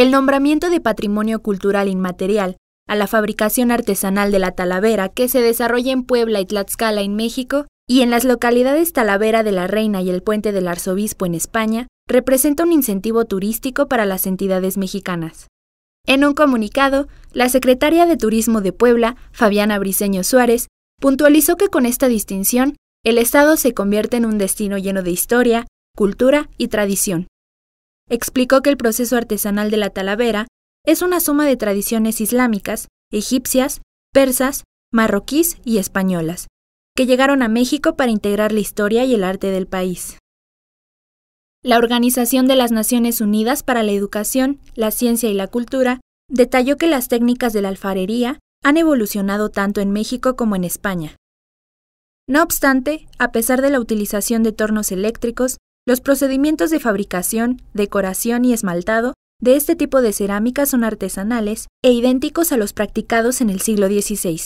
El nombramiento de Patrimonio Cultural Inmaterial a la fabricación artesanal de la talavera que se desarrolla en Puebla y Tlaxcala en México y en las localidades Talavera de la Reina y el Puente del Arzobispo en España representa un incentivo turístico para las entidades mexicanas. En un comunicado, la secretaria de Turismo de Puebla, Fabiana Briceño Suárez, puntualizó que con esta distinción, el Estado se convierte en un destino lleno de historia, cultura y tradición, explicó que el proceso artesanal de la talavera es una suma de tradiciones islámicas, egipcias, persas, marroquíes y españolas, que llegaron a México para integrar la historia y el arte del país. La Organización de las Naciones Unidas para la Educación, la Ciencia y la Cultura detalló que las técnicas de la alfarería han evolucionado tanto en México como en España. No obstante, a pesar de la utilización de tornos eléctricos, los procedimientos de fabricación, decoración y esmaltado de este tipo de cerámica son artesanales e idénticos a los practicados en el siglo XVI.